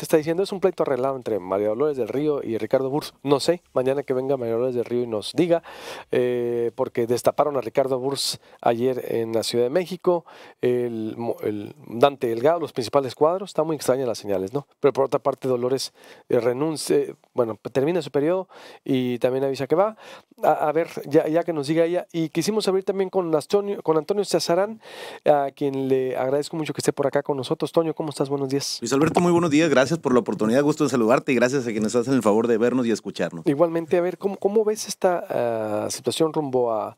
te está diciendo es un pleito arreglado entre María Dolores del Río y Ricardo Burs. No sé, mañana que venga María Dolores del Río y nos diga, eh, porque destaparon a Ricardo Burs ayer en la Ciudad de México, el, Dante Delgado, los principales cuadros, está muy extraña las señales, ¿no? Pero por otra parte, Dolores eh, renuncia, bueno, termina su periodo y también avisa que va. A, ver, ya, ya, que nos diga ella. Y quisimos abrir también con Antonio, con Antonio Cesarán, a quien le agradezco mucho que esté por acá con nosotros. Toño, ¿cómo estás? Buenos días. Luis Alberto, muy buenos días, gracias gracias por la oportunidad, gusto de saludarte y gracias a quienes hacen el favor de vernos y escucharnos. Igualmente, a ver, ¿cómo, cómo ves esta ah, situación rumbo a,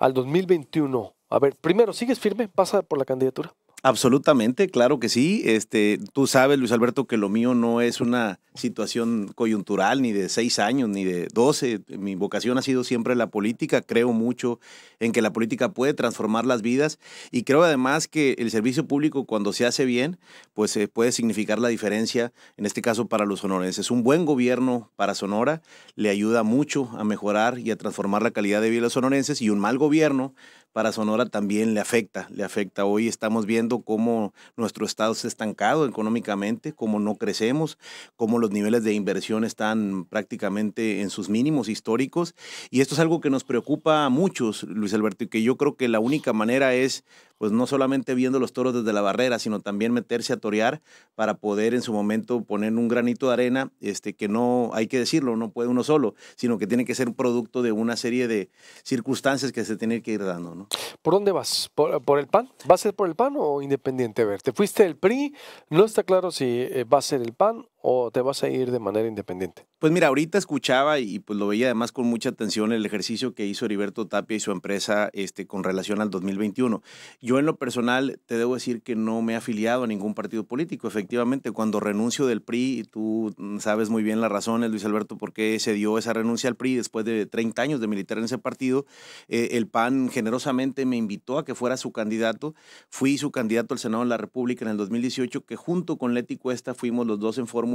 al 2021? A ver, primero, ¿sigues firme? ¿Pasa por la candidatura? Absolutamente, claro que sí. Este, tú sabes, Luis Alberto, que lo mío no es una situación coyuntural ni de seis años ni de doce. Mi vocación ha sido siempre la política. Creo mucho en que la política puede transformar las vidas y creo además que el servicio público cuando se hace bien, pues eh, puede significar la diferencia. En este caso para los sonorenses, un buen gobierno para Sonora le ayuda mucho a mejorar y a transformar la calidad de vida de los sonorenses y un mal gobierno para Sonora también le afecta, le afecta. Hoy estamos viendo cómo nuestro estado se ha estancado económicamente, cómo no crecemos, cómo los niveles de inversión están prácticamente en sus mínimos históricos. Y esto es algo que nos preocupa a muchos, Luis Alberto, y que yo creo que la única manera es pues no solamente viendo los toros desde la barrera, sino también meterse a torear para poder en su momento poner un granito de arena, este, que no, hay que decirlo, no puede uno solo, sino que tiene que ser producto de una serie de circunstancias que se tiene que ir dando. ¿no? ¿Por dónde vas? ¿Por, el PAN? ¿Va a ser por el PAN o independiente? ver, te fuiste del PRI, no está claro si eh, va a ser el PAN o te vas a ir de manera independiente? Pues mira, ahorita escuchaba y pues lo veía además con mucha atención el ejercicio que hizo Heriberto Tapia y su empresa este, con relación al 2021. Yo en lo personal te debo decir que no me he afiliado a ningún partido político. Efectivamente, cuando renuncio del PRI, y tú mm, sabes muy bien la razón, eh, Luis Alberto, por qué se dio esa renuncia al PRI después de 30 años de militar en ese partido, eh, el PAN generosamente me invitó a que fuera su candidato. Fui su candidato al Senado de la República en el 2018, que junto con Leti Cuesta fuimos los dos en forma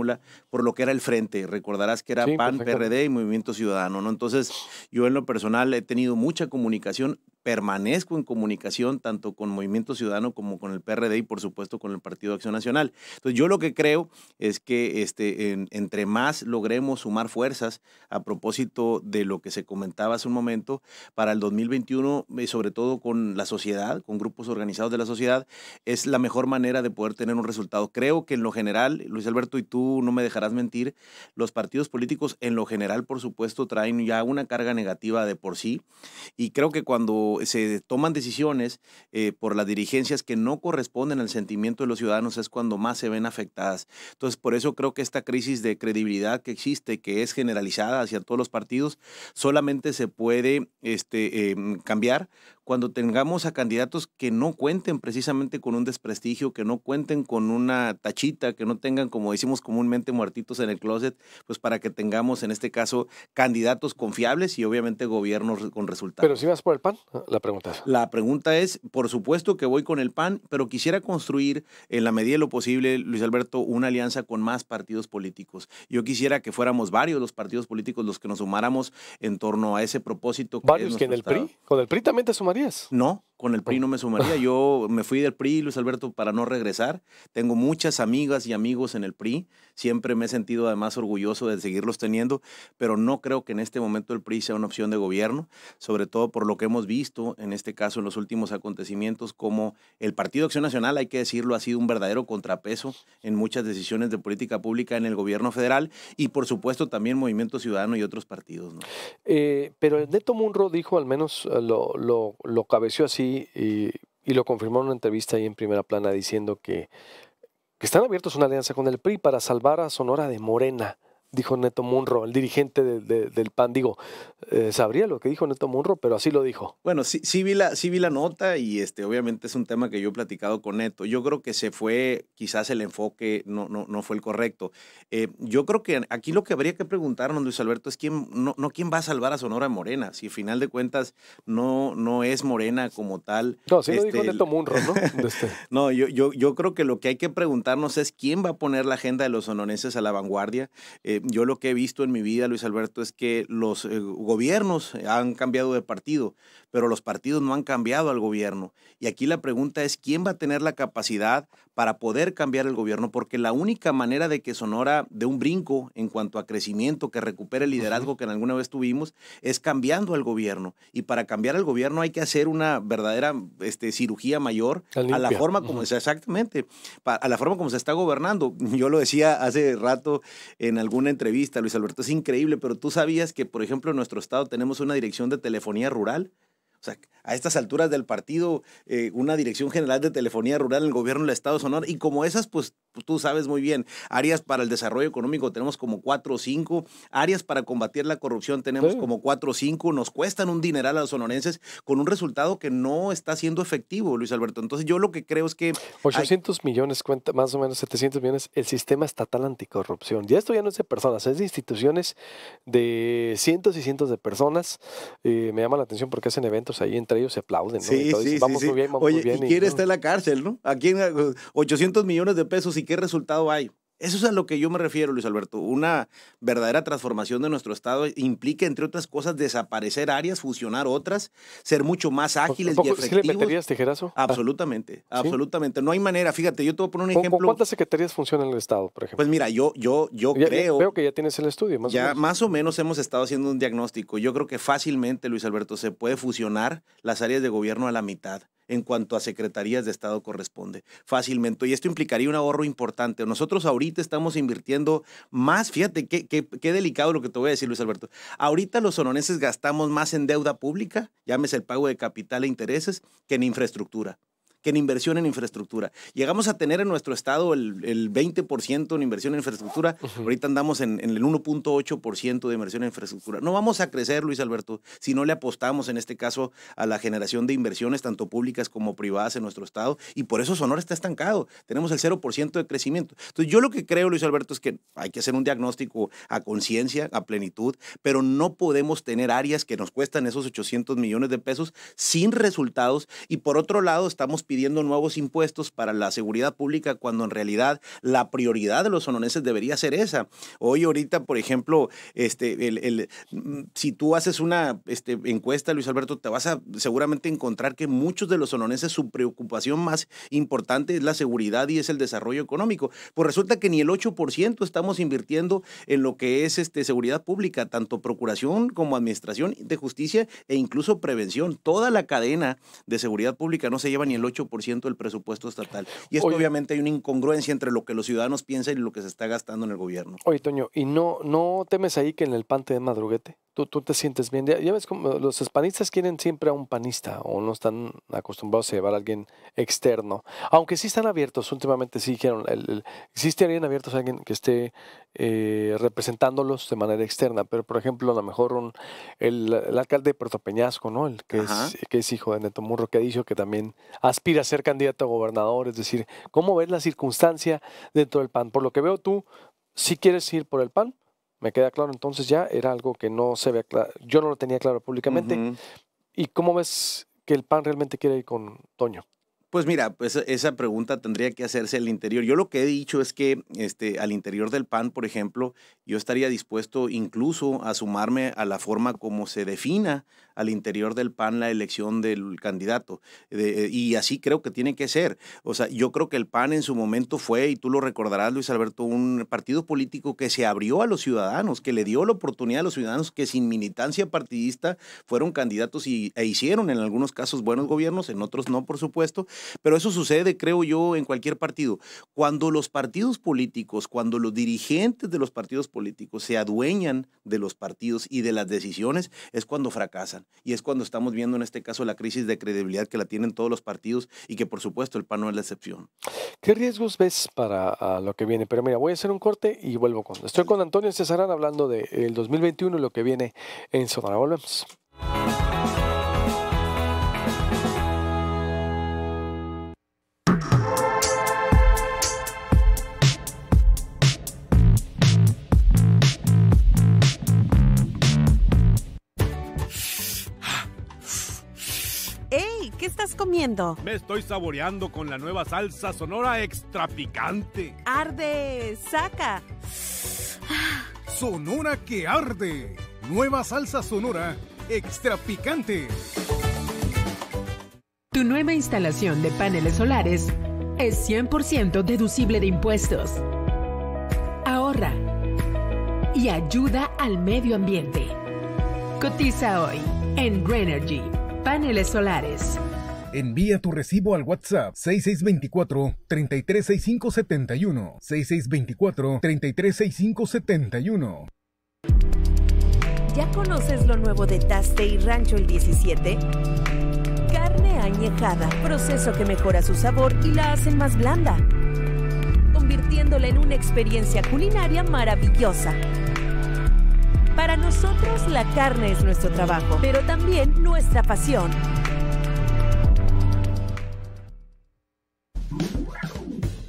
por lo que era el frente. Recordarás que era PAN, PRD y Movimiento Ciudadano, ¿no? Entonces, yo en lo personal he tenido mucha comunicación permanezco en comunicación tanto con Movimiento Ciudadano como con el PRD y por supuesto con el Partido Acción Nacional. Entonces yo lo que creo es que este, entre más logremos sumar fuerzas a propósito de lo que se comentaba hace un momento, para el 2021, eh, sobre todo con la sociedad, con grupos organizados de la sociedad, es la mejor manera de poder tener un resultado. Creo que en lo general, Luis Alberto, y tú no me dejarás mentir, los partidos políticos en lo general, por supuesto, traen ya una carga negativa de por sí y creo que cuando se toman decisiones eh, por las dirigencias que no corresponden al sentimiento de los ciudadanos es cuando más se ven afectadas. Entonces, por eso creo que esta crisis de credibilidad que existe, que es generalizada hacia todos los partidos, solamente se puede este, em, cambiar cuando tengamos a candidatos que no cuenten precisamente con un desprestigio, que no cuenten con una tachita, que no tengan, como decimos comúnmente, muertitos en el closet, pues para que tengamos en este caso candidatos confiables y obviamente gobiernos con resultados. Pero si vas por el PAN, ah, la pregunta es. La pregunta es, por supuesto que voy con el PAN, pero quisiera construir en la medida de lo posible, Luis Alberto, una alianza con más partidos políticos. Yo quisiera que fuéramos varios los partidos políticos los que nos sumáramos en torno a ese propósito. varios que en el PRI, con el PRI también te sumarías. No, con el PRI oh. no me sumaría. Yo me fui del PRI, Luis Alberto, para no regresar. Tengo muchas amigas y amigos en el PRI. Siempre me he sentido además orgulloso de seguirlos teniendo, pero no creo que en este momento el PRI sea una opción de gobierno, sobre todo por lo que hemos visto en este caso en los últimos acontecimientos, como el Partido Acción Nacional, hay que decirlo, ha sido un verdadero contrapeso en muchas decisiones de política pública en el gobierno federal y por supuesto también Movimiento Ciudadano y otros partidos. Pero el eh, pero Neto Munro dijo, al menos eh, lo, lo, lo cabeció así y, lo confirmó en una entrevista ahí en primera plana diciendo que, están abiertos una alianza con el PRI para salvar a Sonora de Morena dijo Neto Munro, el dirigente del PAN. Digo, eh, sabría lo que dijo Neto Munro, pero así lo dijo. Bueno, sí, sí, vi la, sí la nota y este, obviamente es un tema que yo he platicado con Neto. Yo creo que se fue, quizás el enfoque no, no, no fue el correcto. Eh, yo creo que aquí lo que habría que preguntarnos, Luis Alberto, es quién, no, no quién va a salvar a Sonora Morena, si al final de cuentas no, no es Morena como tal. No, sí lo dijo este, Neto Munro, ¿no? Este. no, yo, yo, yo creo que lo que hay que preguntarnos es quién va a poner la agenda de los sonorenses a la vanguardia. Eh, eh, yo lo que he visto en mi vida, Luis Alberto, es que los eh, gobiernos han cambiado de partido, pero los partidos no han cambiado al gobierno. Y aquí la pregunta es, ¿quién va a tener la capacidad para poder cambiar el gobierno, porque la única manera de que Sonora de un brinco en cuanto a crecimiento, que recupere el liderazgo que en alguna vez tuvimos, es cambiando al gobierno. Y para cambiar al gobierno hay que hacer una verdadera este, cirugía mayor a la forma como exactamente, a la forma como se está gobernando. Yo lo decía hace rato en alguna entrevista, Luis Alberto, es increíble, pero tú sabías que, por ejemplo, en nuestro estado tenemos una dirección de telefonía rural o sea, a estas alturas del partido, eh, una Dirección General de Telefonía Rural en el gobierno del Estado de Sonora, y como esas, pues, pues tú sabes muy bien, áreas para el desarrollo económico tenemos como cuatro o cinco, áreas para combatir la corrupción tenemos como cuatro o cinco, nos cuestan un dineral a los sonorenses con un resultado que no está siendo efectivo, Luis Alberto. Entonces yo lo que creo es que... 800 millones, cuenta más o menos 700 millones, el sistema estatal anticorrupción. y esto ya no es de personas, es de instituciones de cientos y cientos de personas. Eh, me llama la atención porque hacen eventos ahí entre ellos se aplauden. ¿no? vamos muy bien, ¿y quién está en la cárcel, no? Aquí en 800 eh, millones de pesos y qué resultado hay. Eso es a lo que yo me refiero, Luis Alberto. Una verdadera transformación de nuestro Estado implica, entre otras cosas, desaparecer áreas, fusionar otras, ser mucho más ágiles y efectivos. le ah. Absolutamente, absolutamente. No hay manera. Fíjate, yo te voy a poner un ejemplo. ¿Cuántas secretarías funcionan en el Estado, por ejemplo? Pues mira, yo, yo, yo creo... Veo que ya tienes el estudio, más ya, o menos. Más o menos hemos estado haciendo un diagnóstico. Yo creo que fácilmente, Luis Alberto, se puede fusionar las áreas de gobierno a la mitad en cuanto a secretarías de Estado corresponde fácilmente. Y esto implicaría un ahorro importante. Nosotros ahorita estamos invirtiendo más, fíjate, qué, delicado lo que te voy a decir, Luis Alberto. Ahorita los sononeses gastamos más en deuda pública, llámese el pago de capital e intereses, que en infraestructura que en inversión en infraestructura. Llegamos a tener en nuestro estado el, el 20% en inversión en infraestructura, ahorita andamos en, el 1.8% de inversión en infraestructura. No vamos a crecer, Luis Alberto, si no le apostamos en este caso a la generación de inversiones, tanto públicas como privadas en nuestro estado, y por eso Sonora está estancado. Tenemos el 0% de crecimiento. Entonces, yo lo que creo, Luis Alberto, es que hay que hacer un diagnóstico a conciencia, a plenitud, pero no podemos tener áreas que nos cuestan esos 800 millones de pesos sin resultados, y por otro lado, estamos pidiendo nuevos impuestos para la seguridad pública cuando en realidad la prioridad de los sononeses debería ser esa. Hoy ahorita, por ejemplo, este, el, mm, si tú haces una este, encuesta, Luis Alberto, te vas a seguramente encontrar que muchos de los sononeses su preocupación más importante es la seguridad y es el desarrollo económico. Pues resulta que ni el 8% estamos invirtiendo en lo que es este, seguridad pública, tanto procuración como administración de justicia e incluso prevención. Toda la cadena de seguridad pública no se lleva ni el 8% ciento del presupuesto estatal. Y esto obviamente hay una incongruencia entre lo que los ciudadanos piensan y lo que se está gastando en el gobierno. Oye, Toño, ¿y no, no temes ahí que en el pante de madruguete? Tú, te sientes bien. Ya, ves como los hispanistas quieren siempre a un panista o no están acostumbrados a llevar a alguien externo. Aunque sí están abiertos, últimamente sí dijeron, el, sí estarían abiertos a alguien que esté eh, representándolos de manera externa. Pero por ejemplo, a lo mejor el, alcalde de Puerto Peñasco, ¿no? El que es, hijo de Neto Murro, que ha dicho que también aspira a ser candidato a gobernador. Es decir, ¿cómo ves la circunstancia dentro del PAN? Por lo que veo tú, si ¿sí quieres ir por el PAN. Me queda claro, entonces ya era algo que no se ve claro. Yo no lo tenía claro públicamente. ¿Y cómo ves que el PAN realmente quiere ir con Toño? Pues mira, pues e, esa pregunta tendría que hacerse al interior. Yo lo que he dicho es que este, al interior del PAN, por ejemplo, yo estaría dispuesto incluso a sumarme a la forma como se defina al interior del PAN la elección del candidato. Eh, y así creo que tiene que ser. O sea, yo creo que el PAN en su momento fue, y tú lo recordarás, Luis Alberto, un partido político que se abrió a los ciudadanos, que le dio la oportunidad a los ciudadanos que sin militancia partidista fueron candidatos y, e hicieron en algunos casos buenos gobiernos, en otros no, por supuesto pero eso sucede, creo yo, en cualquier partido. Cuando los partidos políticos, cuando los dirigentes de los partidos políticos se adueñan de los partidos y de las decisiones, es cuando fracasan. Y es cuando estamos viendo en este caso la crisis de credibilidad que la tienen todos los partidos y que por supuesto el PAN no es la excepción. ¿Qué riesgos ves para ah, lo que viene? Pero mira, voy a hacer un corte y vuelvo con... Estoy con Antonio Cesarán hablando del 2021 y lo que viene en Sonora. Volvemos. Me estoy saboreando con la nueva salsa sonora extra picante. Arde, saca. Sonora que arde. Nueva salsa sonora extra picante. Tu nueva instalación de paneles solares es 100% deducible de impuestos. Ahorra y ayuda al medio ambiente. Cotiza hoy en Greenergy, paneles solares. Envía tu recibo al WhatsApp 6624-336571. 6624-336571. ¿Ya conoces lo nuevo de Taste y Rancho el 17? Carne añejada, proceso que mejora su sabor y la hace más blanda, convirtiéndola en una experiencia culinaria maravillosa. Para nosotros la carne es nuestro trabajo, pero también nuestra pasión.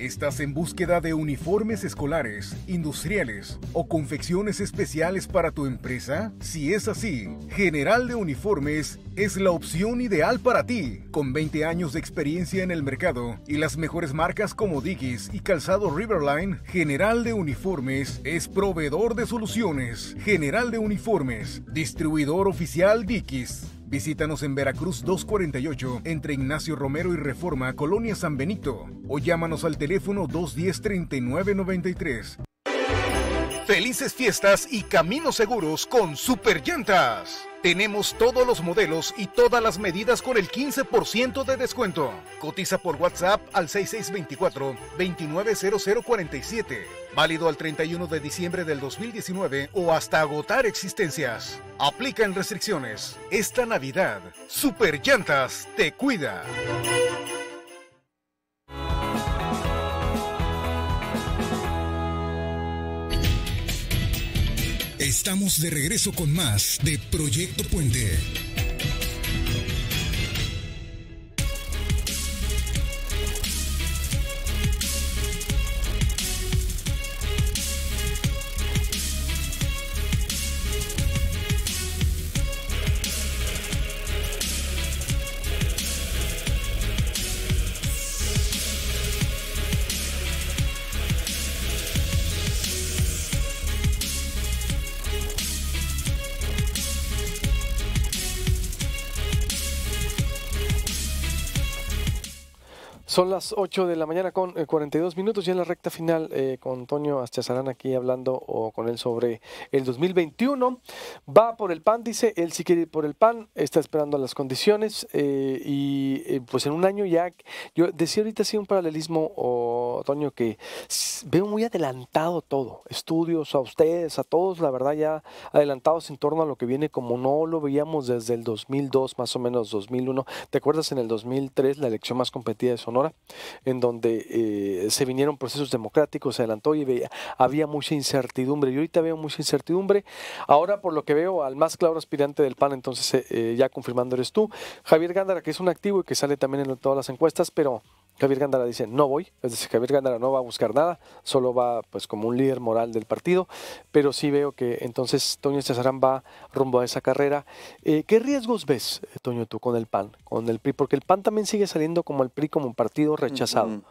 Estás en búsqueda de uniformes escolares, industriales o confecciones especiales para tu empresa? Si es así, General de Uniformes es la opción ideal para ti. Con 20 años de experiencia en el mercado y las mejores marcas como Digis y Calzado Riverline, General de Uniformes es proveedor de soluciones. General de Uniformes, distribuidor oficial Digis. Visítanos en Veracruz 248, entre Ignacio Romero y Reforma, Colonia San Benito, o llámanos al teléfono 210-3993. Felices fiestas y caminos seguros con Superllantas. Tenemos todos los modelos y todas las medidas con el 15% de descuento. Cotiza por WhatsApp al 6624-290047. Válido al 31 de diciembre del 2019 o hasta agotar existencias. Aplican restricciones. Esta Navidad, Superllantas te cuida. estamos de regreso con más de Proyecto Puente. Son las 8 de la mañana con 42 eh, minutos y en la recta final eh, con Antonio Astiazarán aquí hablando o con él sobre el 2021. Va por el pan, dice, él sí quiere ir por el pan, está esperando las condiciones eh, y eh, pues en un año ya, yo decía ahorita sí un paralelismo o Antonio, que veo muy adelantado todo. Estudios a ustedes, a todos, la verdad, ya adelantados en torno a lo que viene, como no lo veíamos desde el 2002, más o menos 2001. ¿Te acuerdas en el 2003 la elección más competida de Sonora? En donde eh, se vinieron procesos democráticos, se adelantó y veía, había mucha incertidumbre. Y ahorita veo mucha incertidumbre. Ahora, por lo que veo, al más claro aspirante del PAN, entonces eh, eh, ya confirmando eres tú. Javier Gándara, que es un activo y que sale también en todas las encuestas, pero... Javier Gandara dice no voy, es decir, Javier Gandara no va a buscar nada, solo va pues como un líder moral del partido, pero sí veo que entonces Toño Cesarán va rumbo a esa carrera. Eh, ¿Qué riesgos ves, eh, Toño, tú con el PAN, con el PRI? Porque el PAN también sigue saliendo como el PRI, como un partido rechazado,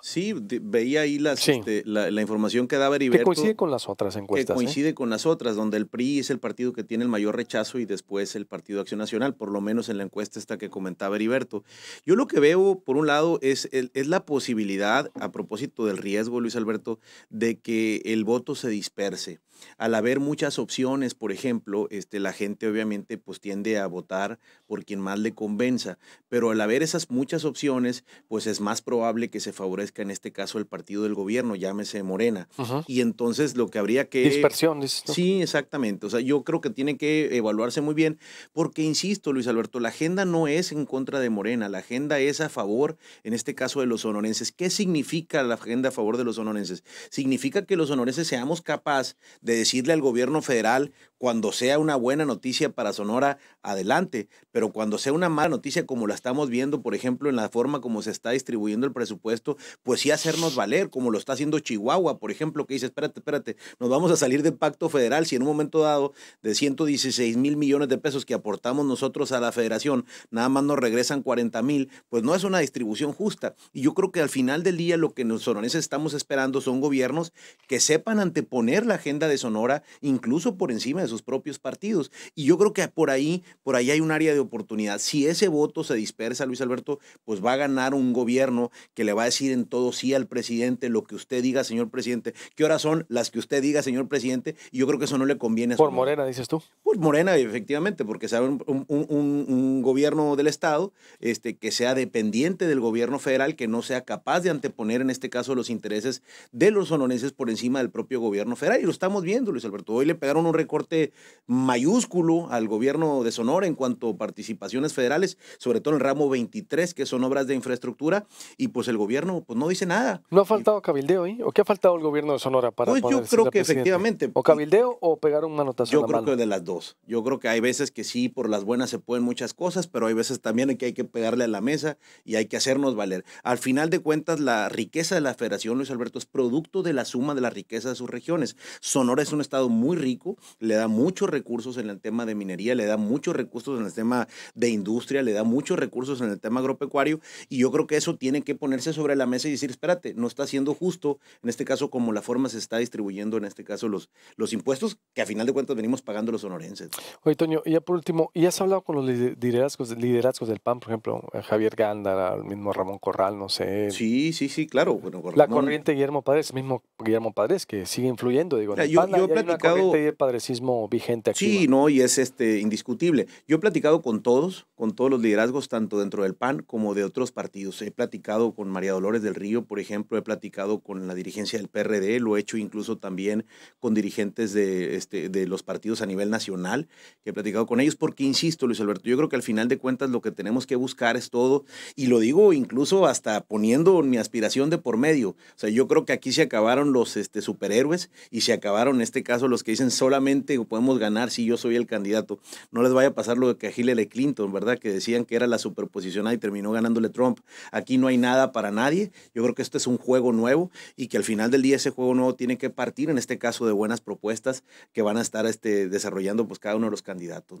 Sí, veía ahí este, la, información que daba Heriberto. Que coincide con las otras encuestas. Que ¿eh? coincide con las otras, donde el PRI es el partido que tiene el mayor rechazo y después el Partido Acción Nacional, por lo menos en la encuesta esta que comentaba Heriberto. Yo lo que veo, por un lado, es, es la posibilidad, a propósito del riesgo, Luis Alberto, de que el voto se disperse al haber muchas opciones, por ejemplo, este, la gente obviamente pues tiende a votar por quien más le convenza, pero al haber esas muchas opciones, pues es más probable que se favorezca en este caso el partido del gobierno, llámese Morena. Y entonces lo que habría que... Dispersiones. Sí, exactamente. O sea, yo creo que tiene que evaluarse muy bien, porque insisto, Luis Alberto, la agenda no es en contra de Morena, la agenda es a favor, en este caso, de los sonorenses. ¿Qué significa la agenda a favor de los sonorenses? Significa que los sonorenses seamos capaces de decirle al gobierno federal cuando sea una buena noticia para Sonora, adelante, pero cuando sea una mala noticia como la estamos viendo, por ejemplo, en la forma como se está distribuyendo el presupuesto, pues sí hacernos valer, como lo está haciendo Chihuahua, por ejemplo, que dice, espérate, espérate, nos vamos a salir del pacto federal si en un momento dado de 116 mil millones de pesos que aportamos nosotros a la federación, nada más nos regresan 40 mil, pues no es una distribución justa. Y yo creo que al final del día lo que los sonorenses estamos esperando son gobiernos que sepan anteponer la agenda de Sonora, incluso por encima de sus propios partidos. Y yo creo que por ahí, por ahí hay un área de oportunidad. Si ese voto se dispersa, Luis Alberto, pues va a ganar un gobierno que le va a decir en todo sí al presidente lo que usted diga, señor presidente. ¿Qué horas son las que usted diga, señor presidente? Y yo creo que eso no le conviene. A por Morena, dices tú. Por Morena, efectivamente, porque sabe un, gobierno del Estado este, que sea dependiente del gobierno federal, que no sea capaz de anteponer, en este caso, los intereses de los sonorenses por encima del propio gobierno federal. Y lo estamos Luis Alberto. Hoy le pegaron un recorte mayúsculo al gobierno de Sonora en cuanto a participaciones federales, sobre todo en el ramo 23, que son obras de infraestructura, y pues el gobierno pues, no dice nada. ¿No ha faltado cabildeo ¿eh? ¿O qué ha faltado el gobierno de Sonora para Pues yo creo que efectivamente. ¿O cabildeo o pegar una anotación? Yo creo que de las dos. Yo creo que hay veces que sí, por las buenas se pueden muchas cosas, pero hay veces también que hay que pegarle a la mesa y hay que hacernos valer. Al final de cuentas, la riqueza de la federación, Luis Alberto, es producto de la suma de la riqueza de sus regiones. Sonora es un estado muy rico, le da muchos recursos en el tema de minería, le da muchos recursos en el tema de industria, le da muchos recursos en el tema agropecuario y yo creo que eso tiene que ponerse sobre la mesa y decir, espérate, no está siendo justo, en este caso, como la forma se está distribuyendo, en este caso, los, los impuestos que a final de cuentas venimos pagando los sonorenses. Oye, Toño, y ya por último, ¿y has hablado con los liderazgos, liderazgos del PAN, por ejemplo, Javier Gándara, el mismo Ramón Corral, no sé? Sí, sí, sí, claro. Bueno, la corriente Guillermo Padres, mismo Guillermo Padres, que sigue influyendo, digo. En el yo platicado, padrecismo vigente aquí. Sí, no, y es este indiscutible. Yo he platicado con todos, con todos los liderazgos, tanto dentro del PAN como de otros partidos. He platicado con María Dolores del Río, por ejemplo, he platicado con la dirigencia del PRD, lo he hecho incluso también con dirigentes de, este, de los partidos a nivel nacional, he platicado con ellos, porque insisto, Luis Alberto, yo creo que al final de cuentas lo que tenemos que buscar es todo, y lo digo incluso hasta poniendo mi aspiración de por medio. O sea, yo creo que aquí se acabaron los este, superhéroes y se acabaron en este caso los que dicen solamente podemos ganar si yo soy el candidato. No les vaya a pasar lo que a Hillary Clinton, ¿verdad? Que decían que era la superposición y terminó ganándole Trump. Aquí no hay nada para nadie. Yo creo que esto es un juego nuevo y que al final del día ese juego nuevo tiene que partir, en este caso, de buenas propuestas que van a estar este, desarrollando pues, cada uno de los candidatos.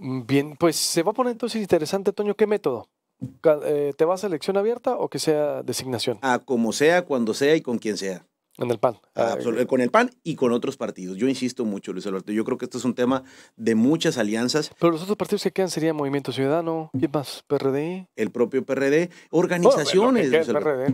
Bien, pues se va a poner entonces interesante, Toño, ¿qué método? Eh, ¿Te vas a elección abierta o que sea designación? A ah, como sea, cuando sea y con quien sea. En el pan. Ah, con el pan y con otros partidos. Yo insisto mucho, Luis Alberto. Yo creo que esto es un tema de muchas alianzas. Pero los otros partidos que quedan serían Movimiento Ciudadano, qué más? ¿PRD? El propio PRD. Organizaciones.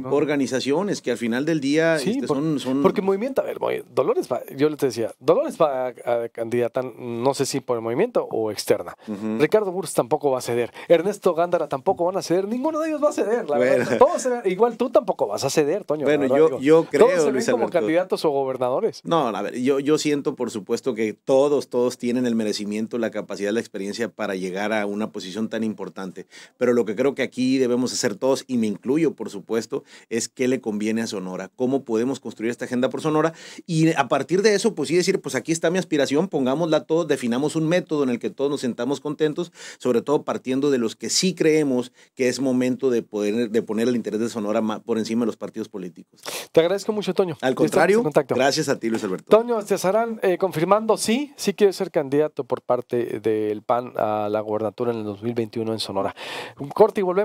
Oh, Organizaciones que al final del día este, son, Porque Movimiento, a ver, Dolores yo les decía, Dolores va a, candidatar, no sé si por el movimiento o externa. Ricardo Burs tampoco va a ceder. Ernesto Gándara tampoco van a ceder. Ninguno de ellos va a ceder, la verdad. igual tú tampoco vas a ceder, Toño. Bueno, yo, yo creo, Luis como candidatos o gobernadores. No, a ver, yo, yo siento por supuesto que todos, todos tienen el merecimiento, la capacidad, la experiencia para llegar a una posición tan importante. Pero lo que creo que aquí debemos hacer todos, y me incluyo por supuesto, es qué le conviene a Sonora, cómo podemos construir esta agenda por Sonora. Y a partir de eso, pues sí decir, pues aquí está mi aspiración, pongámosla todos, definamos un método en el que todos nos sentamos contentos, sobre todo partiendo de los que sí creemos que es momento de, poder, de poner el interés de Sonora por encima de los partidos políticos. Te agradezco mucho, Toño. Al contrario, gracias a ti, Luis Alberto. Toño Cesarán, eh, confirmando, sí, sí quiere ser candidato por parte del PAN a la gobernatura en el 2021 en Sonora. Un corte y volvemos.